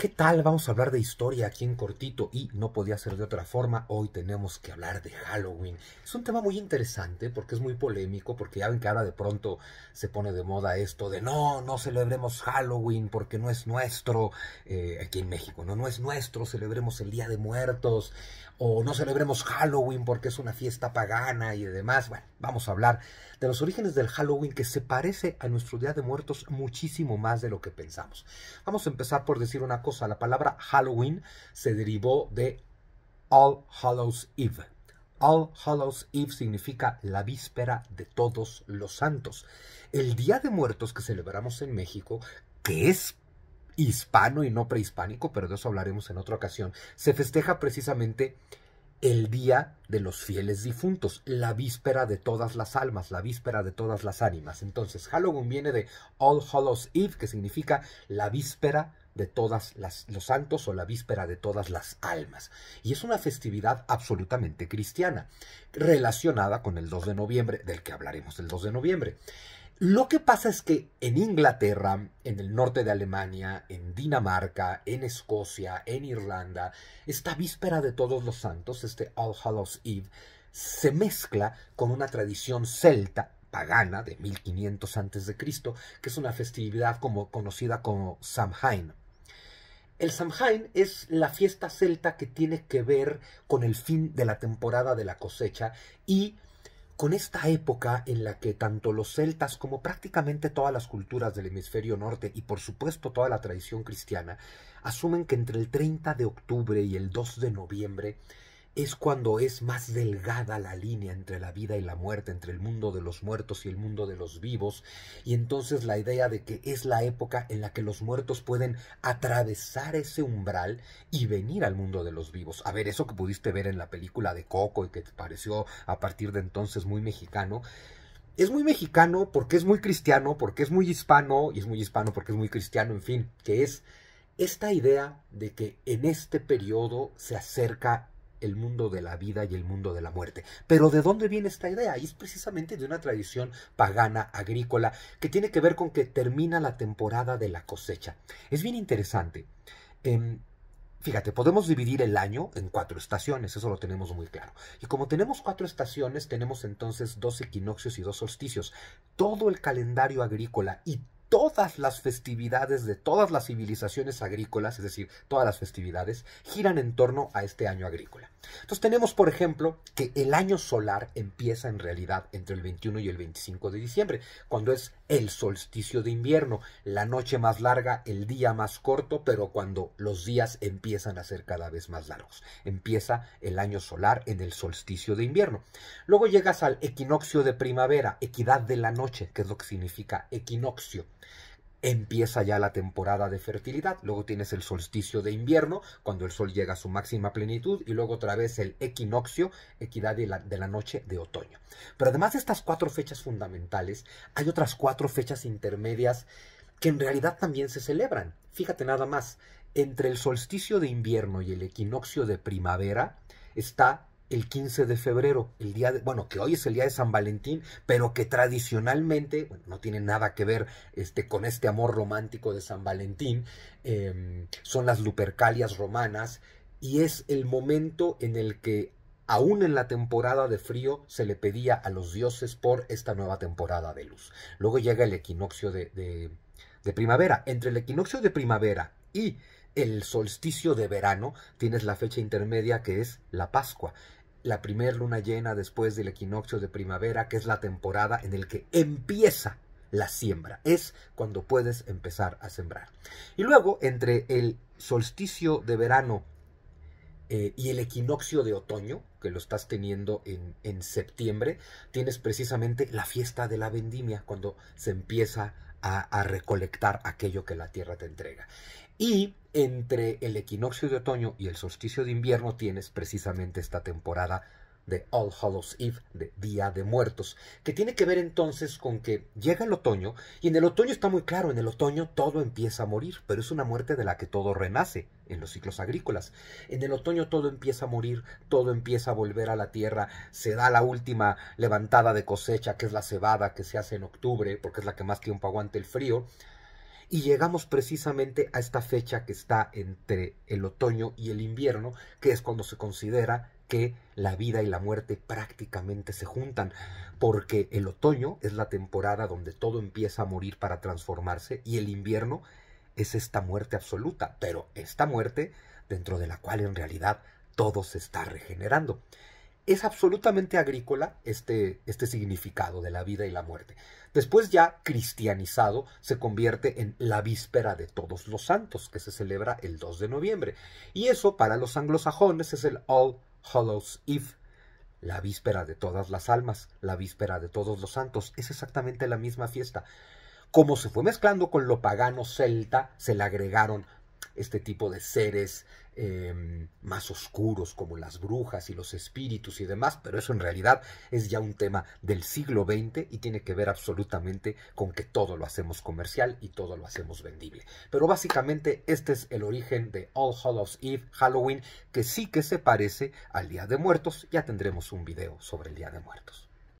¿Qué tal? Vamos a hablar de historia aquí en cortito y no podía ser de otra forma. Hoy tenemos que hablar de Halloween. Es un tema muy interesante porque es muy polémico, porque ya ven que ahora de pronto se pone de moda esto de no, no celebremos Halloween porque no es nuestro, eh, aquí en México, no, no es nuestro, celebremos el Día de Muertos o no celebremos Halloween porque es una fiesta pagana y demás. Bueno, vamos a hablar de los orígenes del Halloween que se parece a nuestro Día de Muertos muchísimo más de lo que pensamos. Vamos a empezar por decir una cosa a la palabra Halloween se derivó de All Hallows Eve. All Hallows Eve significa la víspera de todos los santos. El Día de Muertos que celebramos en México, que es hispano y no prehispánico, pero de eso hablaremos en otra ocasión, se festeja precisamente el día de los fieles difuntos, la víspera de todas las almas, la víspera de todas las ánimas. Entonces, Halloween viene de All Hallows Eve, que significa la víspera de todas las, los santos o la víspera de todas las almas. Y es una festividad absolutamente cristiana, relacionada con el 2 de noviembre, del que hablaremos el 2 de noviembre. Lo que pasa es que en Inglaterra, en el norte de Alemania, en Dinamarca, en Escocia, en Irlanda, esta víspera de todos los santos, este All Hallows Eve, se mezcla con una tradición celta pagana de 1500 a.C., que es una festividad como, conocida como Samhain. El Samhain es la fiesta celta que tiene que ver con el fin de la temporada de la cosecha y con esta época en la que tanto los celtas como prácticamente todas las culturas del hemisferio norte y por supuesto toda la tradición cristiana asumen que entre el 30 de octubre y el 2 de noviembre es cuando es más delgada la línea entre la vida y la muerte, entre el mundo de los muertos y el mundo de los vivos, y entonces la idea de que es la época en la que los muertos pueden atravesar ese umbral y venir al mundo de los vivos. A ver, eso que pudiste ver en la película de Coco y que te pareció a partir de entonces muy mexicano, es muy mexicano porque es muy cristiano, porque es muy hispano, y es muy hispano porque es muy cristiano, en fin, que es esta idea de que en este periodo se acerca el mundo de la vida y el mundo de la muerte. Pero ¿de dónde viene esta idea? es precisamente de una tradición pagana, agrícola, que tiene que ver con que termina la temporada de la cosecha. Es bien interesante. Em, fíjate, podemos dividir el año en cuatro estaciones, eso lo tenemos muy claro. Y como tenemos cuatro estaciones, tenemos entonces dos equinoccios y dos solsticios. Todo el calendario agrícola y todas las festividades de todas las civilizaciones agrícolas, es decir, todas las festividades, giran en torno a este año agrícola. Entonces tenemos, por ejemplo, que el año solar empieza en realidad entre el 21 y el 25 de diciembre, cuando es el solsticio de invierno, la noche más larga, el día más corto, pero cuando los días empiezan a ser cada vez más largos. Empieza el año solar en el solsticio de invierno. Luego llegas al equinoccio de primavera, equidad de la noche, que es lo que significa equinoccio empieza ya la temporada de fertilidad, luego tienes el solsticio de invierno, cuando el sol llega a su máxima plenitud, y luego otra vez el equinoccio, equidad de la, de la, noche de otoño. Pero además de estas cuatro fechas fundamentales, hay otras cuatro fechas intermedias que en realidad también se celebran. Fíjate nada más, entre el solsticio de invierno y el equinoccio de primavera está el 15 de febrero, el día de, bueno, que hoy es el día de San Valentín, pero que tradicionalmente, bueno, no tiene nada que ver este, con este amor romántico de San Valentín, em, son las lupercalias romanas, y es el momento en el que, aún en la temporada de frío, se le pedía a los dioses por esta nueva temporada de luz. Luego llega el equinoccio de, de primavera. Entre el equinoccio de primavera y el solsticio de verano, tienes la fecha intermedia que es la Pascua la primera luna llena después del equinoccio de primavera, que es la temporada en el que empieza la siembra. Es cuando puedes empezar a sembrar. Y luego, entre el solsticio de verano eh, y el equinoccio de otoño, que lo estás teniendo en, en septiembre, tienes precisamente la fiesta de la vendimia, cuando se empieza a, recolectar aquello que la tierra te entrega. Y entre el equinoccio de otoño y el solsticio de invierno tienes precisamente esta temporada de All Hallows Eve, de Día de Muertos, que tiene que ver entonces con que llega el otoño, y en el otoño está muy claro, en el otoño todo empieza a morir, pero es una muerte de la que todo renace en los ciclos agrícolas. En el otoño todo empieza a morir, todo empieza a volver a la tierra, se da la última levantada de cosecha, que es la cebada que se hace en octubre, porque es la que más tiempo aguanta el frío, y llegamos precisamente a esta fecha que está entre el otoño y el invierno, que es cuando se considera que la vida y la muerte prácticamente se juntan, porque el otoño es la temporada donde todo empieza a morir para transformarse y el invierno es esta muerte absoluta, pero esta muerte dentro de la cual en realidad todo se está regenerando. Es absolutamente agrícola este, este significado de la vida y la muerte. Después ya cristianizado se convierte en la víspera de todos los santos, que se celebra el 2 de noviembre. Y eso para los anglosajones es el All Hollows Eve, la víspera de todas las almas, la víspera de todos los santos, es exactamente la misma fiesta. Como se fue mezclando con lo pagano celta, se le agregaron este tipo de seres em, más oscuros como las brujas y los espíritus y demás, pero eso en realidad es ya un tema del siglo XX y tiene que ver absolutamente con que todo lo hacemos comercial y todo lo hacemos vendible. Pero básicamente este es el origen de All Hallows Eve, Halloween, que sí que se parece al Día de Muertos. Ya tendremos un video sobre el Día de Muertos.